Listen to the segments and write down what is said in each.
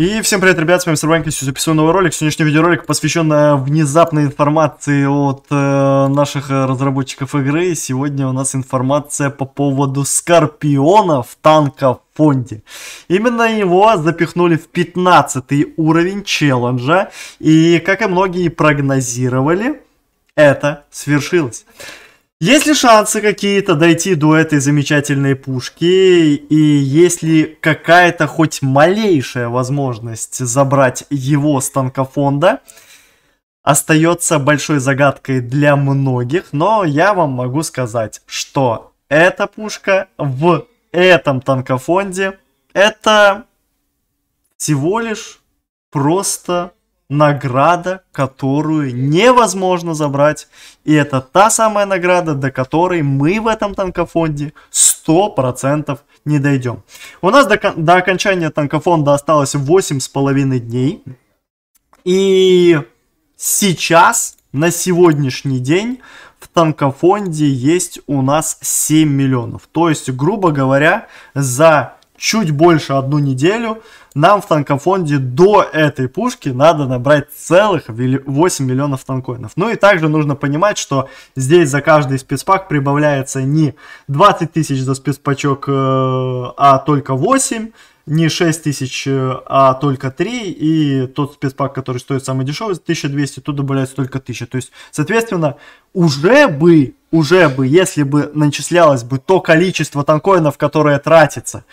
И всем привет, ребят, с вами Сарванк, я записываю новый ролик. Сегодняшний видеоролик посвящен э, внезапной информации от э, наших э, разработчиков игры. Сегодня у нас информация по поводу скорпионов танков фонде. Именно его запихнули в 15 уровень челленджа. И, как и многие прогнозировали, это свершилось. Есть ли шансы какие-то дойти до этой замечательной пушки? И есть ли какая-то хоть малейшая возможность забрать его с танкофонда? Остается большой загадкой для многих, но я вам могу сказать, что эта пушка в этом танкофонде это всего лишь просто награда, которую невозможно забрать. И это та самая награда, до которой мы в этом танкофонде 100% не дойдем. У нас до, до окончания танкофонда осталось 8,5 дней. И сейчас, на сегодняшний день, в танкофонде есть у нас 7 миллионов. То есть, грубо говоря, за чуть больше одну неделю. Нам в танкофонде до этой пушки надо набрать целых 8 миллионов танкоинов. Ну и также нужно понимать, что здесь за каждый спецпак прибавляется не 20 тысяч за спецпачок, э, а только 8 не 6 тысяч, э, а только 3, и тот спецпак, который стоит самый дешевый, 1200, тут добавляется только 1000. То есть, соответственно, уже бы уже бы, если бы начислялось бы то количество танкоинов, которое тратится,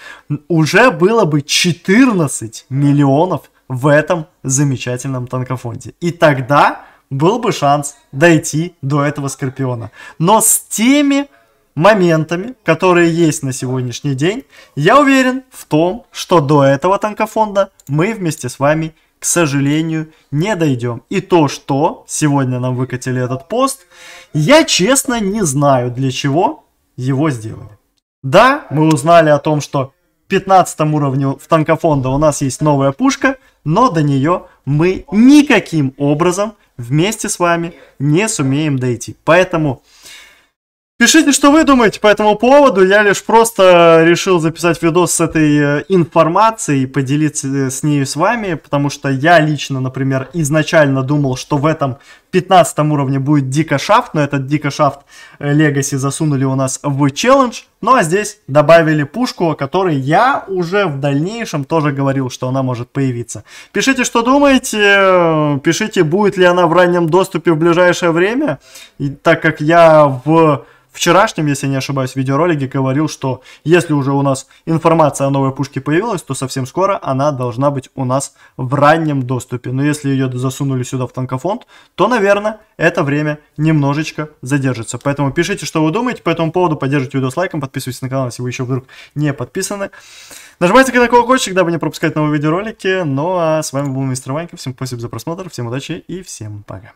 уже было бы 14 миллионов в этом замечательном танкофонде. И тогда был бы шанс дойти до этого Скорпиона. Но с теми моментами, которые есть на сегодняшний день, я уверен в том, что до этого танкофонда мы вместе с вами к сожалению, не дойдем. И то, что сегодня нам выкатили этот пост, я честно не знаю, для чего его сделали. Да, мы узнали о том, что 15 уровне в танкофонда у нас есть новая пушка, но до нее мы никаким образом вместе с вами не сумеем дойти. Поэтому Пишите, что вы думаете по этому поводу. Я лишь просто решил записать видос с этой э, информацией и поделиться э, с ней с вами, потому что я лично, например, изначально думал, что в этом 15 уровне будет Дико Шафт, но этот Дико Шафт Легаси э, засунули у нас в челлендж. Ну а здесь добавили пушку, о которой я уже в дальнейшем тоже говорил, что она может появиться. Пишите, что думаете, э, пишите, будет ли она в раннем доступе в ближайшее время, И, так как я в вчерашнем, если не ошибаюсь, видеоролике говорил, что если уже у нас информация о новой пушке появилась, то совсем скоро она должна быть у нас в раннем доступе. Но если ее засунули сюда в танкофонд, то, наверное, наверное, это время немножечко задержится. Поэтому пишите, что вы думаете по этому поводу, поддержите видео с лайком, подписывайтесь на канал, если вы еще вдруг не подписаны. Нажимайте на колокольчик, дабы не пропускать новые видеоролики. Ну а с вами был Мистер Ванька, всем спасибо за просмотр, всем удачи и всем пока.